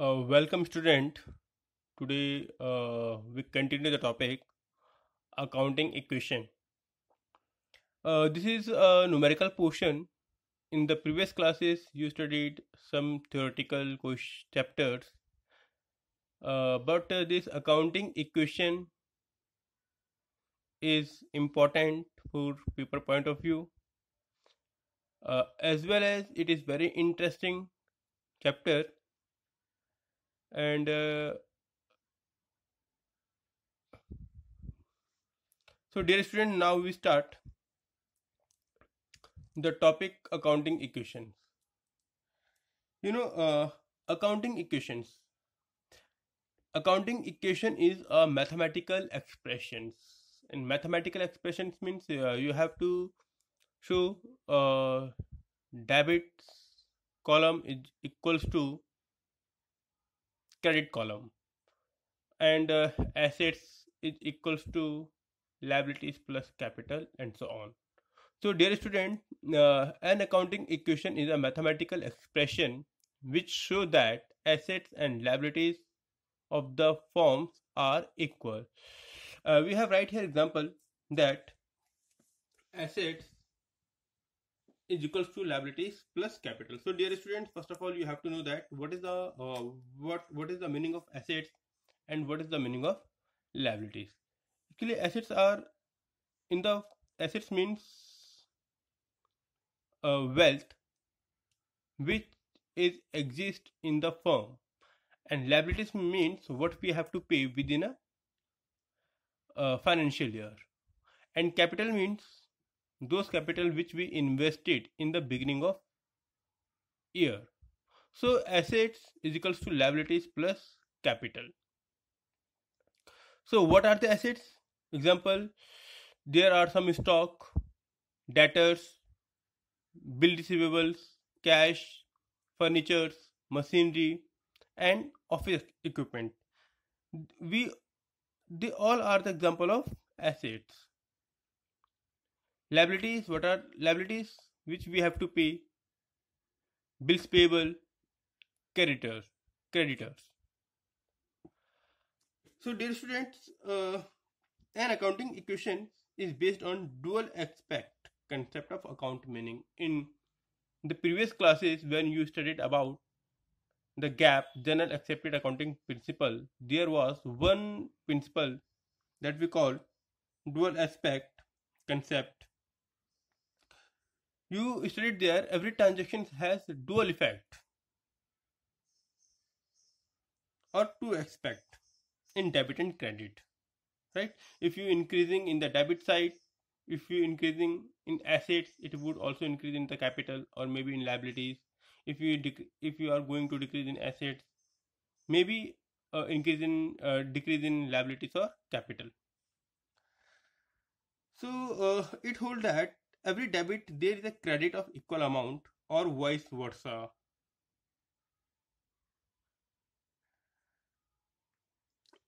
Uh, welcome student. Today uh, we continue the topic accounting equation. Uh, this is a numerical portion. In the previous classes you studied some theoretical chapters. Uh, but uh, this accounting equation is important for paper point of view. Uh, as well as it is very interesting chapter and uh, so dear student now we start the topic accounting equations you know uh, accounting equations accounting equation is a mathematical expressions and mathematical expressions means uh, you have to show uh, debit column is equals to credit column and uh, assets is equals to liabilities plus capital and so on so dear student uh, an accounting equation is a mathematical expression which show that assets and liabilities of the forms are equal uh, we have right here example that assets is equals to liabilities plus capital. So dear students, first of all, you have to know that what is the uh, what what is the meaning of assets and what is the meaning of liabilities. Actually, assets are in the assets means uh, wealth which is exist in the firm and liabilities means what we have to pay within a uh, financial year and capital means those capital which we invested in the beginning of year. So assets is equals to liabilities plus capital. So what are the assets? Example, there are some stock, debtors, bill receivables, cash, furniture, machinery, and office equipment. We they all are the example of assets liabilities what are liabilities which we have to pay bills payable creditors creditors so dear students uh, an accounting equation is based on dual aspect concept of account meaning in the previous classes when you studied about the gap general accepted accounting principle there was one principle that we call dual aspect concept you said there every transaction has dual effect or to expect in debit and credit right if you increasing in the debit side if you increasing in assets it would also increase in the capital or maybe in liabilities if you if you are going to decrease in assets maybe uh, increase in uh, decrease in liabilities or capital so uh, it hold that every debit there is a credit of equal amount or vice versa.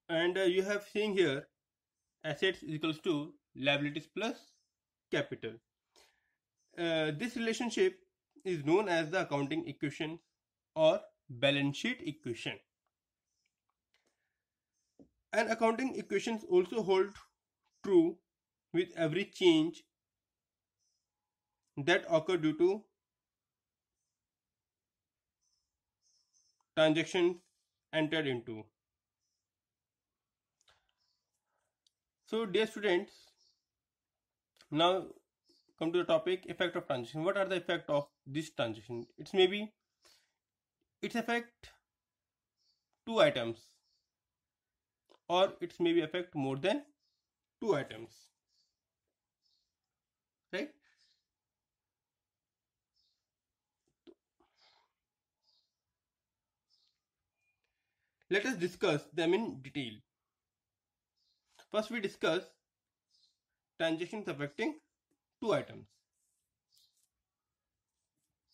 And uh, you have seen here assets equals to liabilities plus capital. Uh, this relationship is known as the accounting equation or balance sheet equation. And accounting equations also hold true with every change that occur due to transaction entered into. So, dear students, now come to the topic effect of transition. What are the effect of this transition? It's maybe its affect two items, or it's maybe affect more than two items, right? Let us discuss them in detail. First we discuss transactions affecting two items.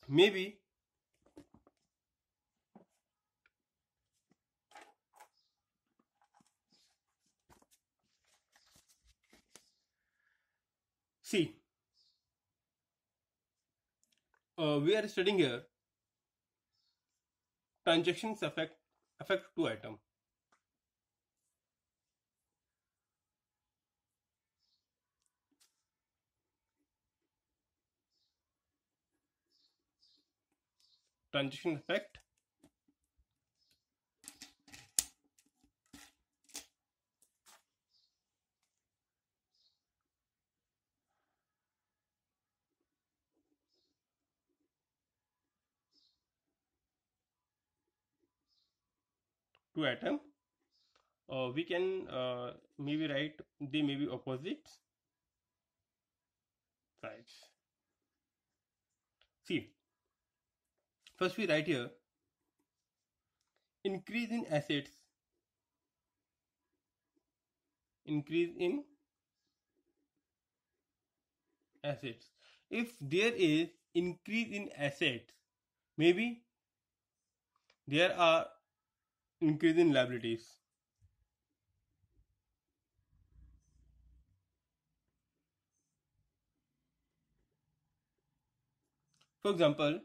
Maybe see uh, we are studying here transactions affect affect two atom transition effect two atom uh, we can uh, maybe write they may be opposite sides see first we write here increase in assets increase in assets if there is increase in assets maybe there are increase in liabilities. For example,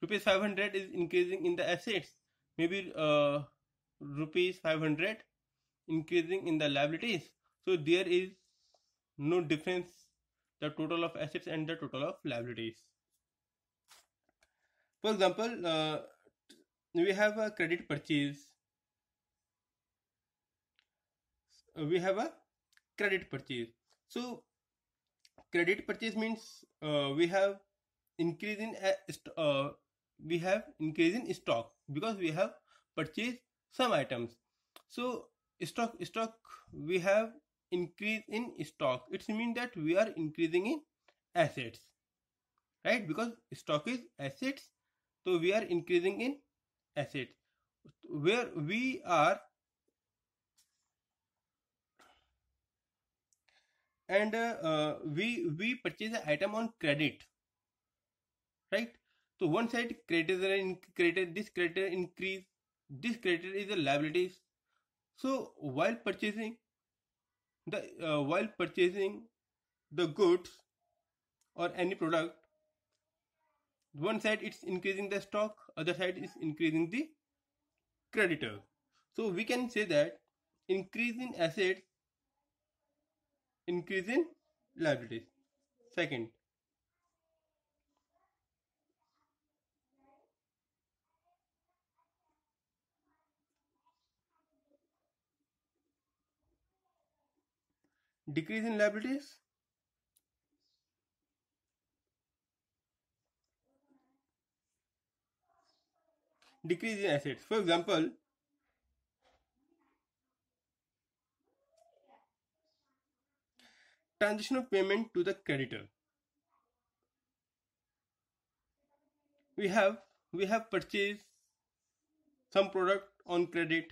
rupees 500 is increasing in the assets, maybe uh, rupees 500 increasing in the liabilities. So there is no difference the total of assets and the total of liabilities. For example, uh, we have a credit purchase uh, we have a credit purchase so credit purchase means uh, we have increase in uh, uh, we have increase in stock because we have purchased some items so stock stock we have increase in stock it means that we are increasing in assets right because stock is assets so we are increasing in acid where we are and uh, we we purchase the item on credit right so one side creditors are credit this creditor increase this creditor is the liabilities so while purchasing the uh, while purchasing the goods or any product one side it's increasing the stock other side is increasing the creditor so we can say that increase in assets increase in liabilities second decrease in liabilities decrease in assets. For example, transition of payment to the creditor. We have we have purchased some product on credit.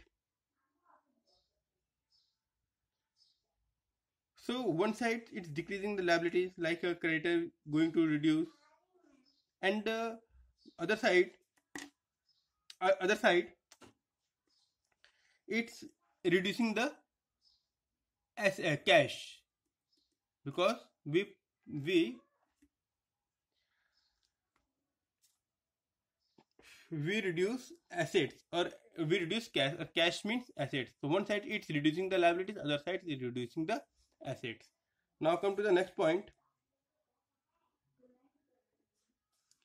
So one side it's decreasing the liabilities like a creditor going to reduce and the other side uh, other side it's reducing the as a uh, cash because we we we reduce assets or we reduce cash or uh, cash means assets so one side it's reducing the liabilities other side is reducing the assets now come to the next point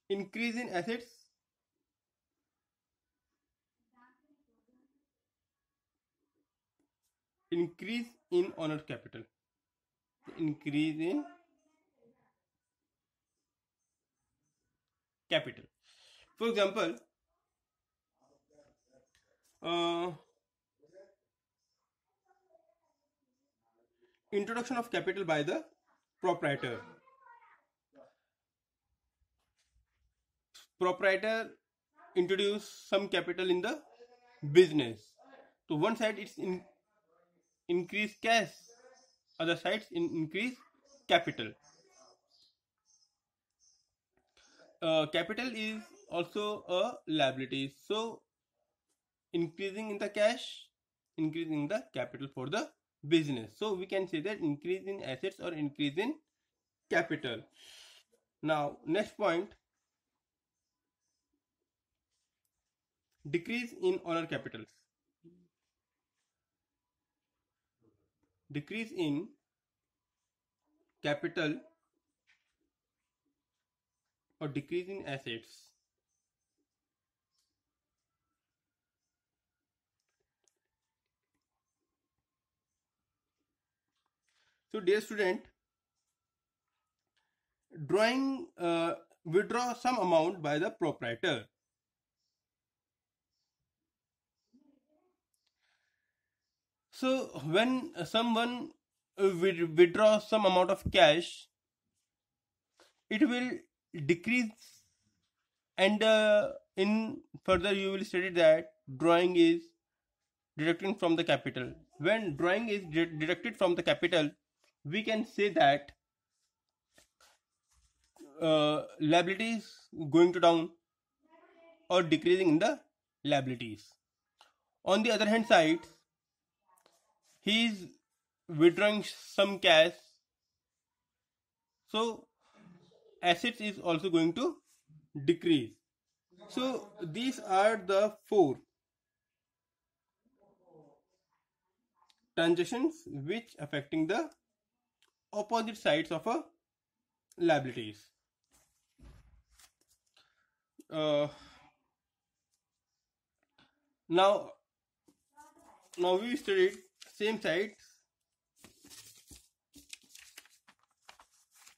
increase in assets increase in owner capital increase in capital for example uh, introduction of capital by the proprietor proprietor introduce some capital in the business so one side it's in increase cash. Other sides in increase capital. Uh, capital is also a liability. So increasing in the cash, increasing the capital for the business. So we can say that increase in assets or increase in capital. Now next point decrease in owner capital. decrease in capital or decrease in assets so dear student drawing uh, withdraw some amount by the proprietor So when someone uh, withdraws some amount of cash, it will decrease and uh, in further you will study that drawing is deducting from the capital when drawing is de deducted from the capital we can say that uh, liabilities going to down or decreasing in the liabilities on the other hand side he's withdrawing some cash so assets is also going to decrease so these are the four transactions which affecting the opposite sides of a liabilities uh, now now we studied same side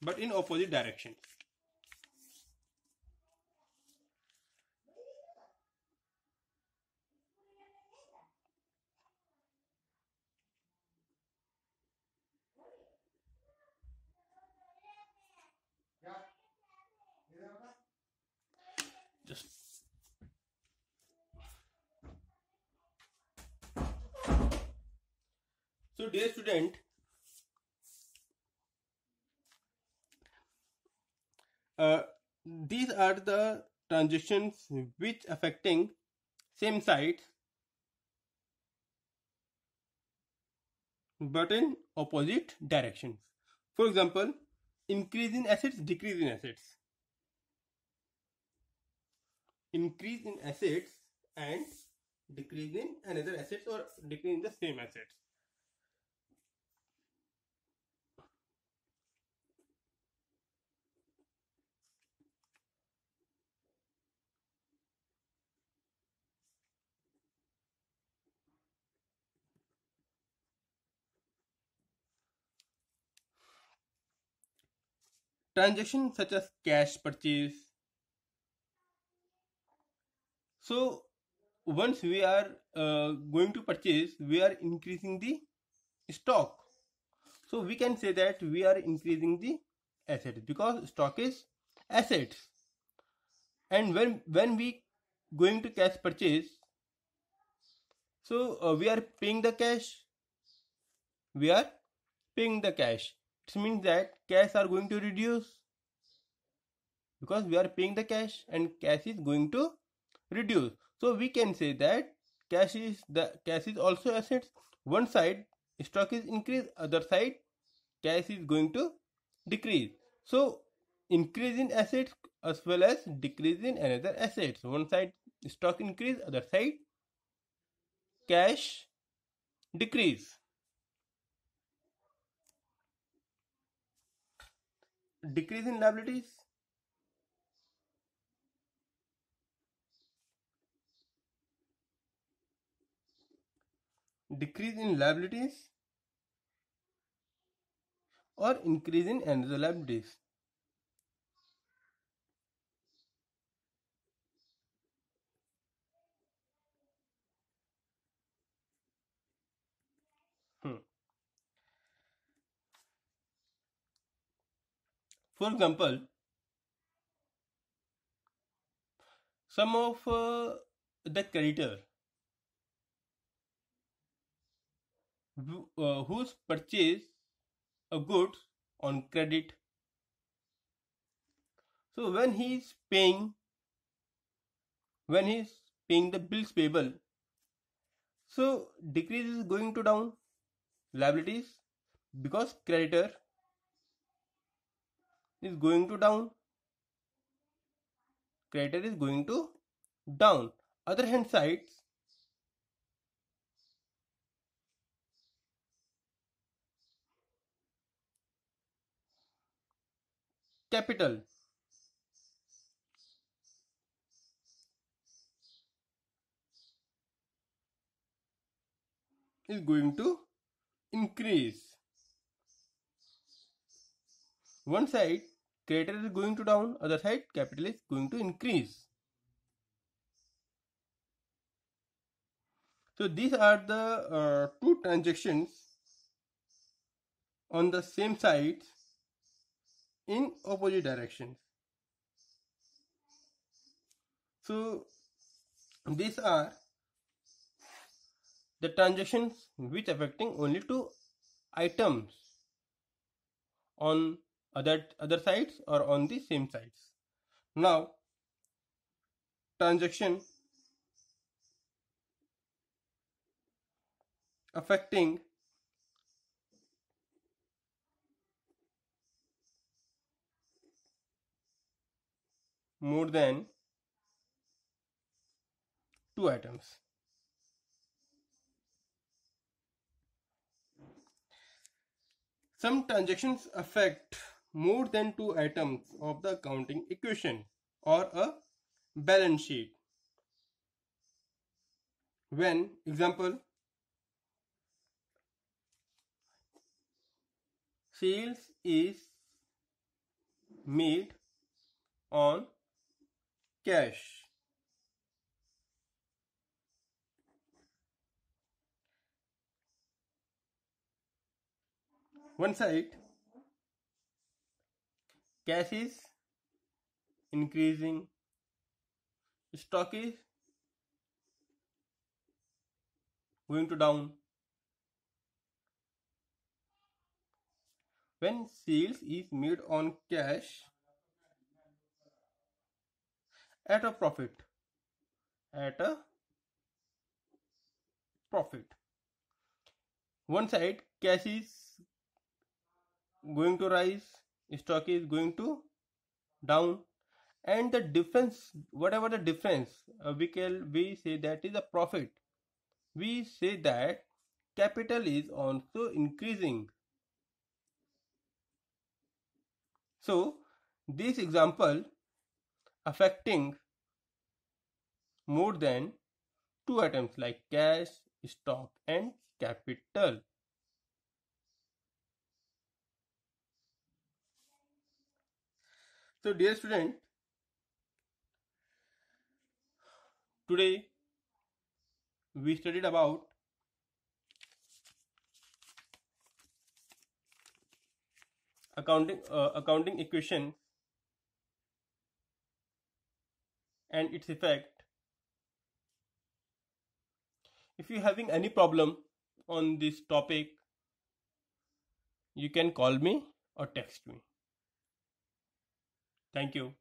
but in opposite directions dear student, uh, these are the transitions which affecting same sides but in opposite directions. For example, increase in assets, decrease in assets. Increase in assets and decrease in another assets or decrease in the same assets. transactions such as cash purchase so once we are uh, going to purchase we are increasing the stock so we can say that we are increasing the assets because stock is assets and when when we going to cash purchase so uh, we are paying the cash we are paying the cash it means that cash are going to reduce because we are paying the cash and cash is going to reduce so we can say that cash is the cash is also assets one side stock is increase other side cash is going to decrease so increase in assets as well as decrease in another assets one side stock increase other side cash decrease decrease in liabilities decrease in liabilities or increase in annual liabilities For example, some of uh, the creditor uh, whose purchase a goods on credit so when he is paying when he is paying the bills payable so decrease is going to down liabilities because creditor is going to down crater is going to down other hand sides capital is going to increase one side greater is going to down other side capital is going to increase so these are the uh, two transactions on the same side in opposite directions so these are the transactions which affecting only two items on other other sides or on the same sides now transaction affecting more than two items some transactions affect more than two items of the accounting equation or a balance sheet. When, example, sales is made on cash. One side Cash is increasing, stock is going to down. When sales is made on cash at a profit, at a profit. One side cash is going to rise stock is going to down and the difference whatever the difference uh, we can we say that is a profit we say that capital is also increasing so this example affecting more than two items like cash stock and capital So, dear student, today we studied about accounting uh, accounting equation and its effect. If you're having any problem on this topic, you can call me or text me. Thank you.